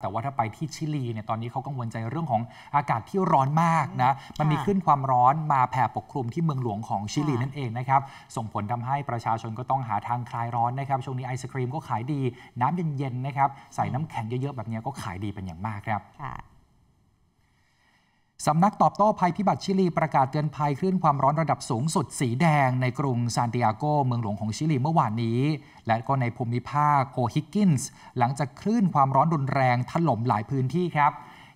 แต่ว่าถ้าไปที่ชิลีเนี่ยตอนนี้เขากังวลใจเรื่องของอากาศที่ร้อนมากนะมันมีขึ้นความร้อนมาแผ่ปกคลุมที่เมืองหลวงของชิลีนั่นเองนะครับส่งผลทำให้ประชาชนก็ต้องหาทางคลายร้อนนะครับช่วงนี้ไอศครีมก็ขายดี น้ำเย็นๆนะครับใส่น้ำแข็งเยอะๆแบบนี้ก็ขายดีเป็นอย่างมากครับสำนักตอบโต้ภัยพิบัติชิลีประกาศเตือนภัย คลื่นความร้อนระดับสูงสุดสีแดง ในกรุงซานติอาโกเมืองหลวงของชิลีเมื่อวานนี้ และก็ในภูมิภาคโคฮิกกินส์หลังจากคลื่นความร้อนรุนแรงถล่มหลายพื้นที่ครับ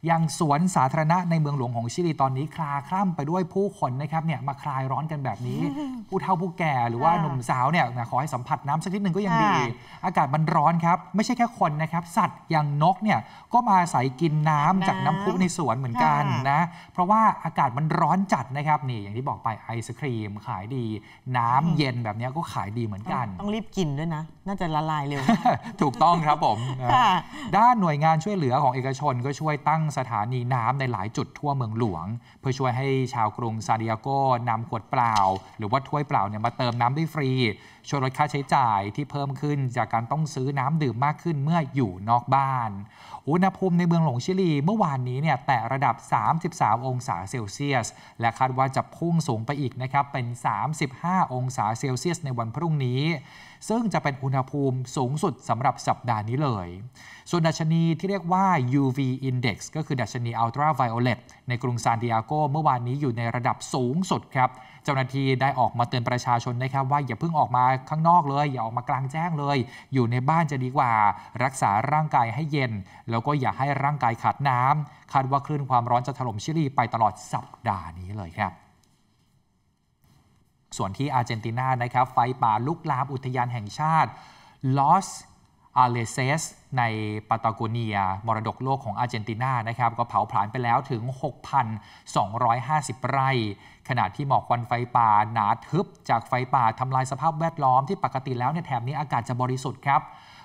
อย่างสวนสาธารณะในเมืองหลวงของชิลีตอนนี้คลาคล่ำไปด้วยผู้คนนะครับเนี่ยมาคลายร้อนกันแบบนี้ผู้เฒ่าผู้แก่ หรือว่าหนุ่มสาวเนี่ยขอให้สัมผัสน้ำสักนิดหนึ่งก็ยังดีอากาศมันร้อนครับ ไม่ใช่แค่คนนะครับ สัตว์อย่างนกเนี่ยก็มาอาศัยกินน้ำจากน้ำพุในสวนเหมือนกันนะเพราะว่าอากาศมันร้อนจัดนะครับ นี่อย่างที่บอกไปไอศครีมขายดี น้ำเย็นแบบนี้ก็ขายดีเหมือนกัน ต้องรีบกินด้วยนะน่าจะละลายเร็วถูกต้องครับผมด้านหน่วยงานช่วยเหลือของเอกชนก็ช่วยตั้งสถานีน้ำในหลายจุดทั่วเมืองหลวง เพื่อช่วยให้ชาวกรุงซาดิอาโกนำขวดเปล่า หรือว่าถ้วยเปล่าเนี่ยมาเติมน้ำได้ฟรี ช่วยลดค่าใช้จ่ายที่เพิ่มขึ้นจากการต้องซื้อน้ำดื่มมากขึ้นเมื่ออยู่นอกบ้านอุณหภูมิในเมืองหลงชิลีเมื่อวานนี้เนี่ยแต่ระดับ 33 องศาเซลเซียส และคาดว่าจะพุ่งสูงไปอีกนะครับเป็น 35 องศาเซลเซียสในวันพรุ่งนี้ ซึ่งจะเป็นอุณหภูมิสูงสุดสำหรับสัปดาห์นี้เลย ส่วนดัชนีที่เรียกว่า UV Index ก็็คือดัชนีอัลตราไวโอเลตในกรุงซานดิอาโก เมื่อวานนี้อยู่ในระดับสูงสุดครับ เจ้าหน้าที่ได้ออกมาเตือนประชาชนนะครับว่าอย่าเพิ่งออกมาข้างนอกเลยอย่าออกมากลางแจ้งเลย อยู่ในบ้านจะดีกว่ารักษาร่างกายให้เย็น แล้วก็อย่าให้ร่างกายขาดน้ำ คาดว่าคลื่นความร้อนจะถล่มชิลีไปตลอดสัปดาห์นี้เลยครับ ส่วนที่อาร์เจนตินานะครับไฟป่าลุกลามอุทยานแห่งชาติลอสอาเลเซสในปาตาโกเนีย มรดกโลกของอาร์เจนตินานะครับก็เผาผลาญไปแล้วถึง 6,250 ไร่ขณะที่หมอกควันไฟป่า หนาทึบจากไฟป่าทำลายสภาพแวดล้อมที่ปกติแล้วในแถบนี้อากาศจะบริสุทธิ์ครับ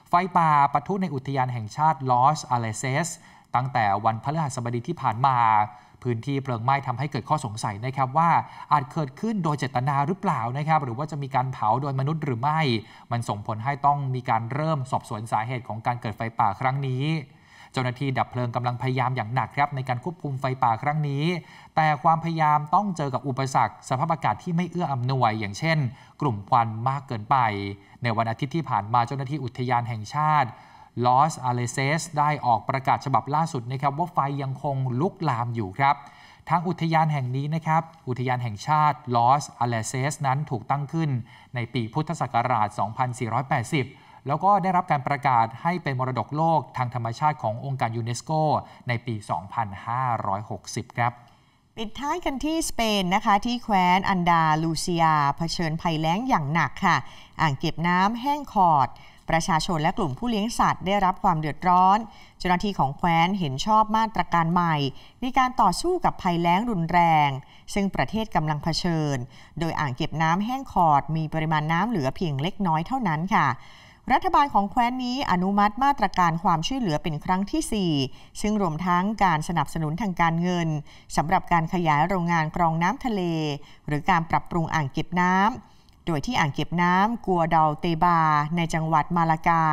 ไฟป่าปะทุในอุทยานแห่งชาติลอสอาเลเซสตั้งแต่วันพฤหัสบดีที่ผ่านมาพื้นที่เพลิงไหม้ทำให้เกิดข้อสงสัยนะครับว่าอาจเกิดขึ้นโดยเจตนาหรือเปล่านะครับ หรือว่าจะมีการเผาโดยมนุษย์หรือไม่ มันส่งผลให้ต้องมีการเริ่มสอบสวนสาเหตุของการเกิดไฟป่าครั้งนี้ เจ้าหน้าที่ดับเพลิงกำลังพยายามอย่างหนักครับในการควบคุมไฟป่าครั้งนี้ แต่ความพยายามต้องเจอกับอุปสรรคสภาพอากาศที่ไม่เอื้ออำนวยอย่างเช่น กลุ่มควันมากเกินไป ในวันอาทิตย์ที่ผ่านมาเจ้าหน้าที่อุทยานแห่งชาติลอสอาเลเซสได้ออกประกาศฉบับล่าสุดนะครับว่าไฟยังคงลุกลามอยู่ครับทางอุทยานแห่งนี้นะครับ อุทยานแห่งชาติลอสอาเลเซสนั้นถูกตั้งขึ้น ในปีพุทธศักราช 2480 แล้วก็ได้รับการประกาศให้เป็นมรดกโลกทางธรรมชาติขององค์การยูเนสโก ในปี 2560 ครับ ปิดท้ายกันที่สเปนนะคะที่แคว้นอันดาลูเซีย เผชิญภัยแล้งอย่างหนักค่ะ อ่างเก็บน้ำแห้งขอดประชาชนและกลุ่มผู้เลี้ยงสัตว์ได้รับความเดือดร้อน เจ้าหน้าที่ของแคว้นเห็นชอบมาตรการใหม่ในการต่อสู้กับภัยแล้งรุนแรง ซึ่งประเทศกำลังเผชิญ โดยอ่างเก็บน้ำแห้งขอดมีปริมาณน้ำเหลือเพียงเล็กน้อยเท่านั้นค่ะ รัฐบาลของแคว้นนี้อนุมัติมาตรการความช่วยเหลือเป็นครั้งที่ 4 ซึ่งรวมทั้งการสนับสนุนทางการเงินสำหรับการขยายโรงงานกรองน้ำทะเล หรือการปรับปรุงอ่างเก็บน้ำโดยที่อ่างเก็บน้ำกัวดาเตบา ในจังหวัดมาลากา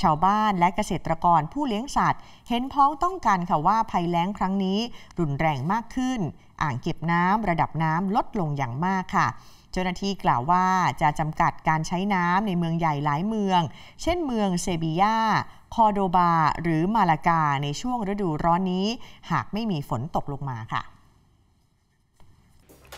ชาวบ้านและเกษตรกรผู้เลี้ยงสัตว์ เห็นพ้องต้องกันค่ะว่าภัยแล้งครั้งนี้รุนแรงมากขึ้น อ่างเก็บน้ำระดับน้ำลดลงอย่างมากค่ะ เจ้าหน้าที่กล่าวว่าจะจำกัดการใช้น้ำในเมืองใหญ่หลายเมือง เช่นเมืองเซบียา คอโดบาหรือมาลากาในช่วงฤดูร้อนนี้ หากไม่มีฝนตกลงมาค่ะ